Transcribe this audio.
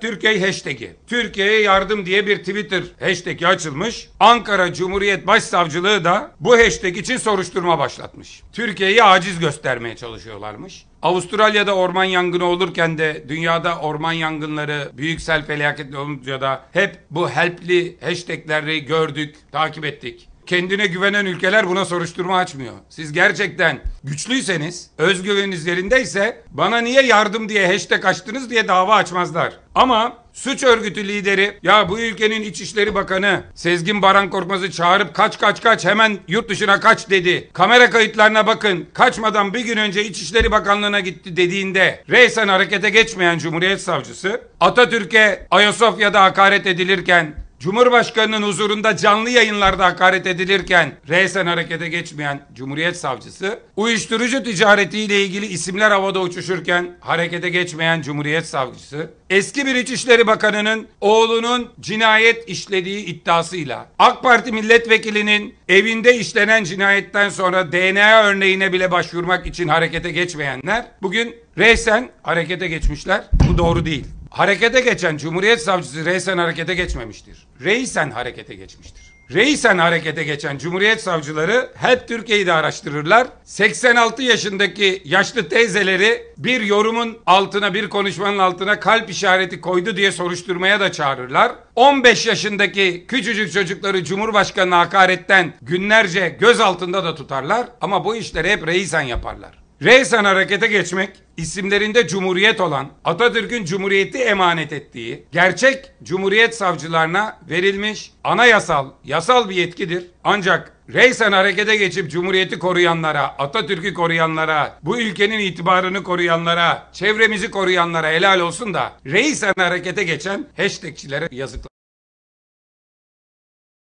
Türkiye hashtag'i. Türkiye'ye yardım diye bir Twitter hashtag'i açılmış. Ankara Cumhuriyet Başsavcılığı da bu hashtag için soruşturma başlatmış. Türkiye'yi aciz göstermeye çalışıyorlarmış. Avustralya'da orman yangını olurken de dünyada orman yangınları büyük sel felaketli olunca da hep bu helpli hashtagleri gördük, takip ettik kendine güvenen ülkeler buna soruşturma açmıyor. Siz gerçekten güçlüyseniz, özgüveniniz yerindeyse bana niye yardım diye hashtag açtınız diye dava açmazlar. Ama suç örgütü lideri ya bu ülkenin İçişleri Bakanı Sezgin Baran Korkmaz'ı çağırıp kaç kaç kaç hemen yurt dışına kaç dedi. Kamera kayıtlarına bakın kaçmadan bir gün önce İçişleri Bakanlığı'na gitti dediğinde reysen harekete geçmeyen Cumhuriyet Savcısı Atatürk'e Ayasofya'da hakaret edilirken Cumhurbaşkanının huzurunda canlı yayınlarda hakaret edilirken resen harekete geçmeyen Cumhuriyet Savcısı, uyuşturucu ticaretiyle ilgili isimler havada uçuşurken harekete geçmeyen Cumhuriyet Savcısı, eski bir İçişleri Bakanı'nın oğlunun cinayet işlediği iddiasıyla AK Parti milletvekilinin evinde işlenen cinayetten sonra DNA örneğine bile başvurmak için harekete geçmeyenler bugün resen harekete geçmişler. Bu doğru değil harekete geçen Cumhuriyet Savcısı Reisen harekete geçmemiştir. Reisen harekete geçmiştir. Reisen harekete geçen Cumhuriyet Savcıları hep Türkiye'yi de araştırırlar. 86 yaşındaki yaşlı teyzeleri bir yorumun altına bir konuşmanın altına kalp işareti koydu diye soruşturmaya da çağırırlar. 15 yaşındaki küçücük çocukları Cumhurbaşkanı hakaretten günlerce göz altında da tutarlar ama bu işleri hep reisen yaparlar. Reysen harekete geçmek, isimlerinde cumhuriyet olan, Atatürk'ün cumhuriyeti emanet ettiği, gerçek cumhuriyet savcılarına verilmiş anayasal, yasal bir yetkidir. Ancak reysen harekete geçip cumhuriyeti koruyanlara, Atatürk'ü koruyanlara, bu ülkenin itibarını koruyanlara, çevremizi koruyanlara helal olsun da reysen harekete geçen hashtagçilere yazıklar.